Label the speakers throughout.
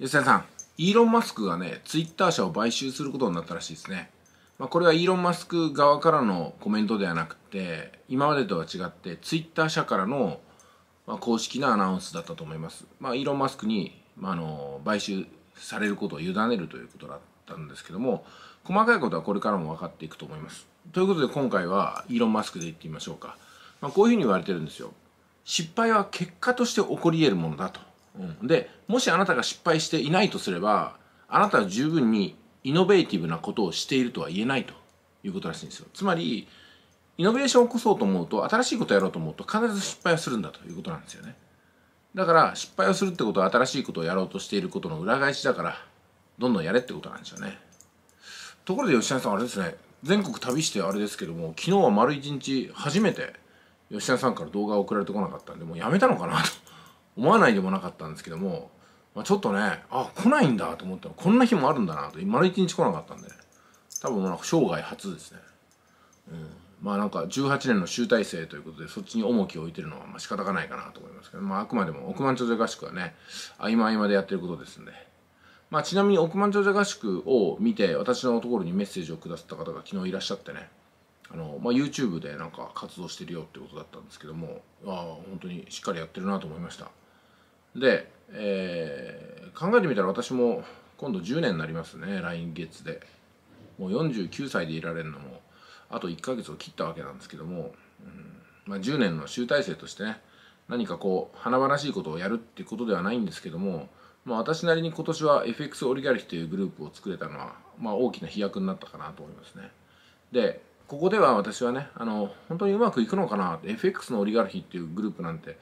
Speaker 1: 吉田さん、イーロン・マスクがね、ツイッター社を買収することになったらしいですね。まあ、これはイーロン・マスク側からのコメントではなくて、今までとは違って、ツイッター社からの、まあ、公式なアナウンスだったと思います。まあ、イーロン・マスクに、まあ、あの買収されることを委ねるということだったんですけども、細かいことはこれからも分かっていくと思います。ということで今回はイーロン・マスクでいってみましょうか。まあ、こういうふうに言われてるんですよ。失敗は結果として起こり得るものだと。うん、でもしあなたが失敗していないとすればあなたは十分にイノベーティブなことをしているとは言えないということらしいんですよつまりイノベーションを起こそうと思うと新しいことをやろうと思うと必ず失敗をするんだということなんですよねだから失敗をするってことは新しいことをやろうとしていることの裏返しだからどんどんやれってことなんですよねところで吉谷さんあれですね全国旅してあれですけども昨日は丸一日初めて吉谷さんから動画を送られてこなかったんでもうやめたのかなと思わないでもなかったんですけども、まあ、ちょっとねあ来ないんだと思ったらこんな日もあるんだなと丸一日来なかったんで多分なんか生涯初ですね、うん、まあなんか18年の集大成ということでそっちに重きを置いてるのはまあ仕方がないかなと思いますけど、まあ、あくまでも億万長者合宿はね合間合間でやってることですんで。まあ、ちなみに億万長者合宿を見て私のところにメッセージをくださった方が昨日いらっしゃってねあの、まあ、YouTube でなんか活動してるよってことだったんですけどもああ本当にしっかりやってるなと思いましたで、えー、考えてみたら私も今度10年になりますね来月でもう49歳でいられるのもあと1ヶ月を切ったわけなんですけども、うんまあ、10年の集大成としてね何かこう華々しいことをやるっていうことではないんですけども、まあ、私なりに今年は FX オリガルヒというグループを作れたのは、まあ、大きな飛躍になったかなと思いますね。でここでは私はね、あの、本当にうまくいくのかな、FX のオリガルヒっていうグループなんて、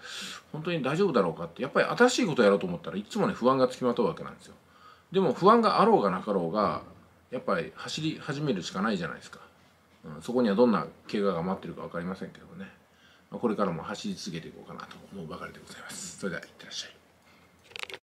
Speaker 1: 本当に大丈夫だろうかって、やっぱり新しいことをやろうと思ったらいつもね、不安がつきまとうわけなんですよ。でも不安があろうがなかろうが、やっぱり走り始めるしかないじゃないですか。うん、そこにはどんな怪我が待ってるか分かりませんけどね。これからも走り続けていこうかなと思うばかりでございます。それでは、いってらっしゃい。